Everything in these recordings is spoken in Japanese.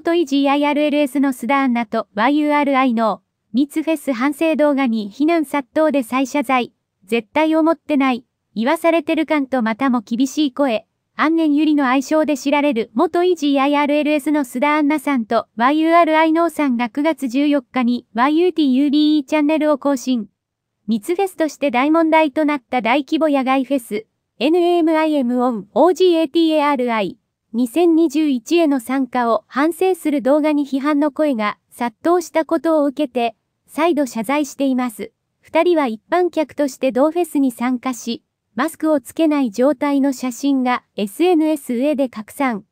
元 EGIRLS の須田アンナと YURI の密フェス反省動画に非難殺到で再謝罪。絶対思ってない。言わされてる感とまたも厳しい声。安年ゆりの愛称で知られる元 EGIRLS の須田アンナさんと YURI のさんが9月14日に YUTUBE チャンネルを更新。密フェスとして大問題となった大規模野外フェス。NAMIM ON OGATARI。2021への参加を反省する動画に批判の声が殺到したことを受けて、再度謝罪しています。二人は一般客として同フェスに参加し、マスクをつけない状態の写真が SNS 上で拡散。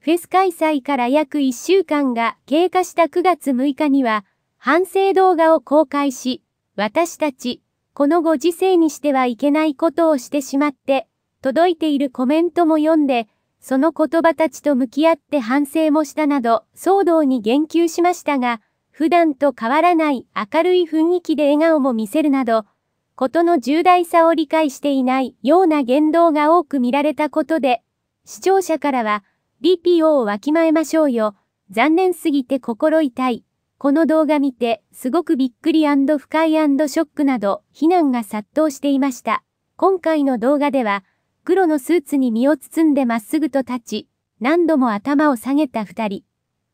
フェス開催から約一週間が経過した9月6日には、反省動画を公開し、私たち、このご時世にしてはいけないことをしてしまって、届いているコメントも読んで、その言葉たちと向き合って反省もしたなど、騒動に言及しましたが、普段と変わらない明るい雰囲気で笑顔も見せるなど、ことの重大さを理解していないような言動が多く見られたことで、視聴者からは、BPO をわきまえましょうよ。残念すぎて心痛い。この動画見て、すごくびっくり不快ショックなど、非難が殺到していました。今回の動画では、黒のスーツに身を包んでまっすぐと立ち、何度も頭を下げた二人。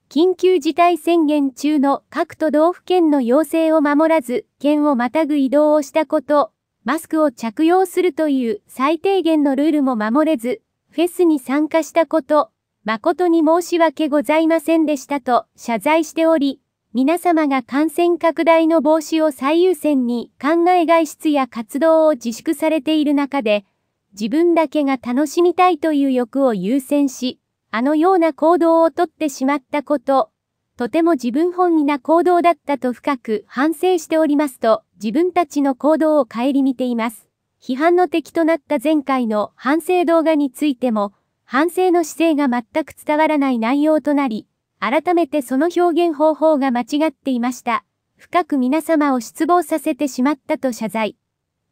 緊急事態宣言中の各都道府県の要請を守らず、県をまたぐ移動をしたこと、マスクを着用するという最低限のルールも守れず、フェスに参加したこと、誠に申し訳ございませんでしたと謝罪しており、皆様が感染拡大の防止を最優先に考え外出や活動を自粛されている中で、自分だけが楽しみたいという欲を優先し、あのような行動をとってしまったこと、とても自分本位な行動だったと深く反省しておりますと、自分たちの行動を顧みています。批判の敵となった前回の反省動画についても、反省の姿勢が全く伝わらない内容となり、改めてその表現方法が間違っていました。深く皆様を失望させてしまったと謝罪。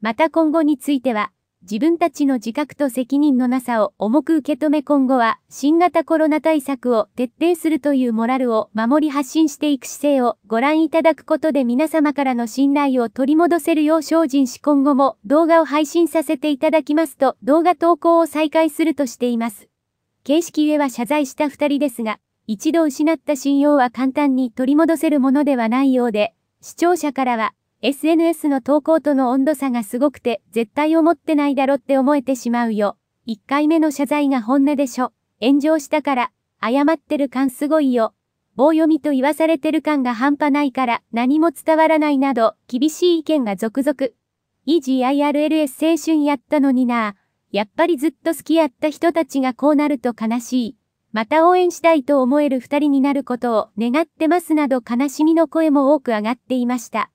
また今後については、自分たちの自覚と責任のなさを重く受け止め今後は新型コロナ対策を徹底するというモラルを守り発信していく姿勢をご覧いただくことで皆様からの信頼を取り戻せるよう精進し今後も動画を配信させていただきますと動画投稿を再開するとしています。形式上は謝罪した2人ですが、一度失った信用は簡単に取り戻せるものではないようで、視聴者からは SNS の投稿との温度差がすごくて、絶対思ってないだろって思えてしまうよ。1回目の謝罪が本音でしょ。炎上したから、謝ってる感すごいよ。棒読みと言わされてる感が半端ないから何も伝わらないなど厳しい意見が続々。EGIRLS 青春やったのになやっぱりずっと好きやった人たちがこうなると悲しい。また応援したいと思える二人になることを願ってますなど悲しみの声も多く上がっていました。